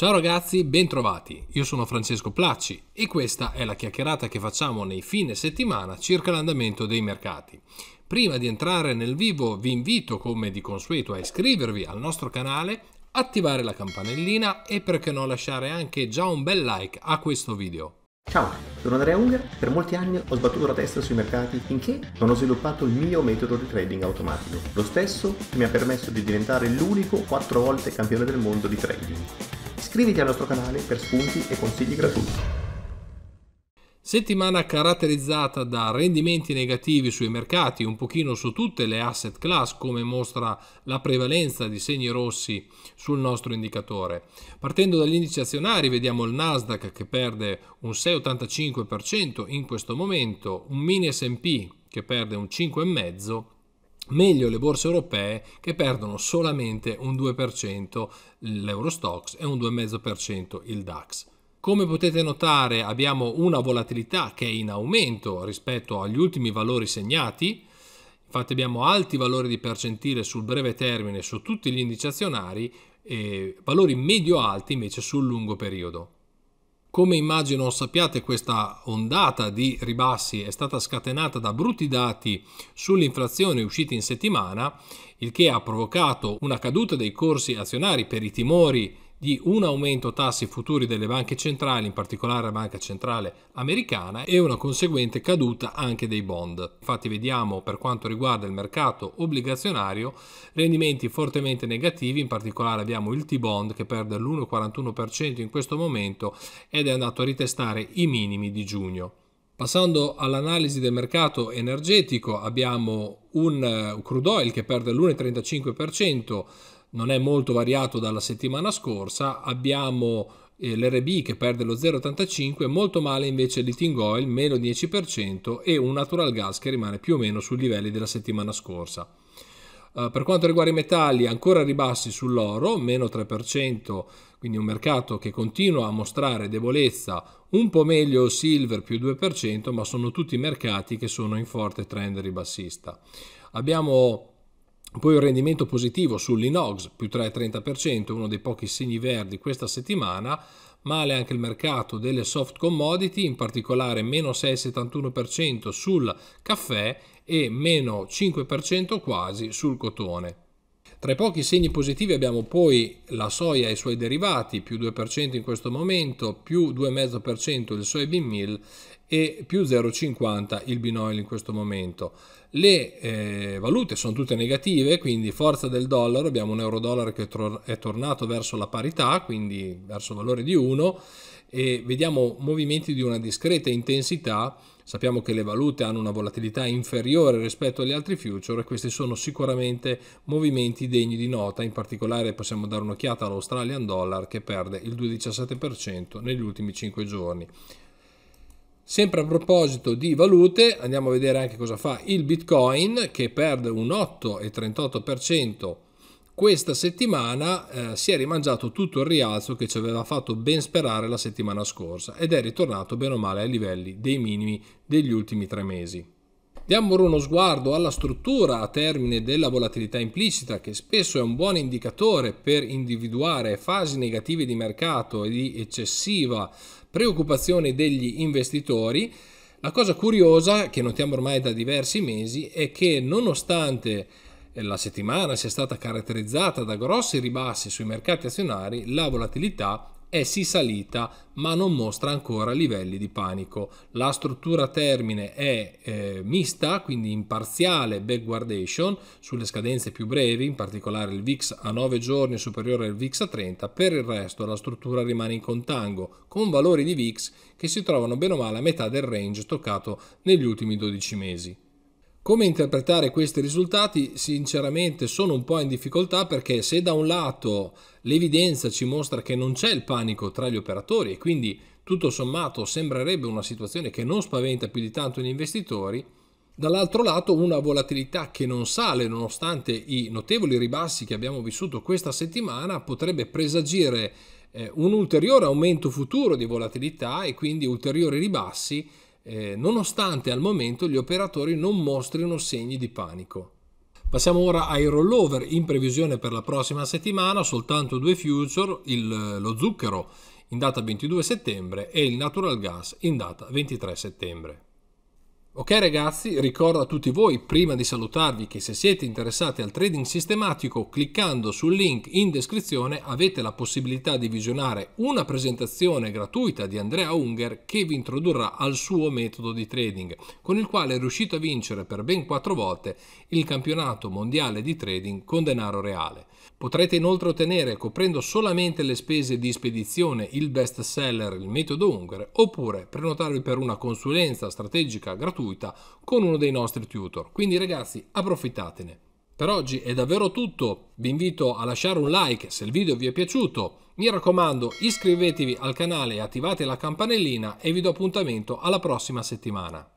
Ciao ragazzi, bentrovati. Io sono Francesco Placci e questa è la chiacchierata che facciamo nei fine settimana circa l'andamento dei mercati. Prima di entrare nel vivo vi invito come di consueto a iscrivervi al nostro canale, attivare la campanellina e perché no lasciare anche già un bel like a questo video. Ciao, sono Andrea Unger, per molti anni ho sbattuto la testa sui mercati finché non ho sviluppato il mio metodo di trading automatico, lo stesso che mi ha permesso di diventare l'unico 4 volte campione del mondo di trading iscriviti al nostro canale per spunti e consigli gratuiti. Settimana caratterizzata da rendimenti negativi sui mercati, un pochino su tutte le asset class, come mostra la prevalenza di segni rossi sul nostro indicatore. Partendo dagli indici azionari, vediamo il Nasdaq che perde un 6,85% in questo momento, un mini SP che perde un 5,5% meglio le borse europee che perdono solamente un 2% l'Eurostox e un 2,5% il DAX. Come potete notare abbiamo una volatilità che è in aumento rispetto agli ultimi valori segnati, infatti abbiamo alti valori di percentile sul breve termine su tutti gli indici azionari e valori medio-alti invece sul lungo periodo. Come immagino sappiate, questa ondata di ribassi è stata scatenata da brutti dati sull'inflazione usciti in settimana, il che ha provocato una caduta dei corsi azionari per i timori di un aumento tassi futuri delle banche centrali, in particolare la banca centrale americana, e una conseguente caduta anche dei bond. Infatti vediamo per quanto riguarda il mercato obbligazionario rendimenti fortemente negativi, in particolare abbiamo il T-bond che perde l'1,41% in questo momento ed è andato a ritestare i minimi di giugno. Passando all'analisi del mercato energetico abbiamo un eh, crude oil che perde l'1,35%, non è molto variato dalla settimana scorsa, abbiamo eh, l'RB che perde lo 0,85, molto male invece l'Iting Oil, meno 10% e un Natural Gas che rimane più o meno sui livelli della settimana scorsa. Uh, per quanto riguarda i metalli, ancora ribassi sull'oro, meno 3%, quindi un mercato che continua a mostrare debolezza, un po' meglio silver più 2%, ma sono tutti mercati che sono in forte trend ribassista. Abbiamo poi un rendimento positivo sull'Inox, più 3,30%, uno dei pochi segni verdi questa settimana, male anche il mercato delle soft commodity, in particolare meno 6,71% sul caffè e meno 5% quasi sul cotone. Tra i pochi segni positivi abbiamo poi la soia e i suoi derivati, più 2% in questo momento, più 2,5% il soybean meal e più 0,50 il binoil in questo momento. Le eh, valute sono tutte negative, quindi forza del dollaro, abbiamo un euro-dollaro che è, tor- è tornato verso la parità, quindi verso il valore di 1, e vediamo movimenti di una discreta intensità. Sappiamo che le valute hanno una volatilità inferiore rispetto agli altri future e questi sono sicuramente movimenti degni di nota, in particolare possiamo dare un'occhiata all'Australian dollar che perde il 2,17% negli ultimi 5 giorni. Sempre a proposito di valute, andiamo a vedere anche cosa fa il Bitcoin che perde un 8,38% questa settimana eh, si è rimangiato tutto il rialzo che ci aveva fatto ben sperare la settimana scorsa ed è ritornato bene o male ai livelli dei minimi degli ultimi tre mesi. Diamo ora uno sguardo alla struttura a termine della volatilità implicita che spesso è un buon indicatore per individuare fasi negative di mercato e di eccessiva preoccupazione degli investitori. La cosa curiosa che notiamo ormai da diversi mesi è che nonostante eh, la settimana sia stata caratterizzata da grossi ribassi sui mercati azionari, la volatilità è sì salita ma non mostra ancora livelli di panico. La struttura termine è eh, mista, quindi in parziale backwardation sulle scadenze più brevi, in particolare il VIX a 9 giorni superiore al VIX a 30, per il resto la struttura rimane in contango con valori di VIX che si trovano bene o male a metà del range toccato negli ultimi 12 mesi. Come interpretare questi risultati? Sinceramente sono un po' in difficoltà perché se da un lato l'evidenza ci mostra che non c'è il panico tra gli operatori e quindi tutto sommato sembrerebbe una situazione che non spaventa più di tanto gli investitori, dall'altro lato una volatilità che non sale nonostante i notevoli ribassi che abbiamo vissuto questa settimana potrebbe presagire eh, un ulteriore aumento futuro di volatilità e quindi ulteriori ribassi eh, nonostante al momento gli operatori non mostrino segni di panico. Passiamo ora ai rollover in previsione per la prossima settimana, soltanto due future, il, lo zucchero in data 22 settembre e il natural gas in data 23 settembre. Ok ragazzi, ricordo a tutti voi prima di salutarvi che se siete interessati al trading sistematico cliccando sul link in descrizione avete la possibilità di visionare una presentazione gratuita di Andrea Unger che vi introdurrà al suo metodo di trading con il quale è riuscito a vincere per ben quattro volte il campionato mondiale di trading con denaro reale. Potrete inoltre ottenere coprendo solamente le spese di spedizione il best seller, il metodo Unger oppure prenotarvi per una consulenza strategica gratuita gratuita con uno dei nostri tutor. Quindi ragazzi approfittatene. Per oggi è davvero tutto, vi invito a lasciare un like se il video vi è piaciuto, mi raccomando iscrivetevi al canale e attivate la campanellina e vi do appuntamento alla prossima settimana.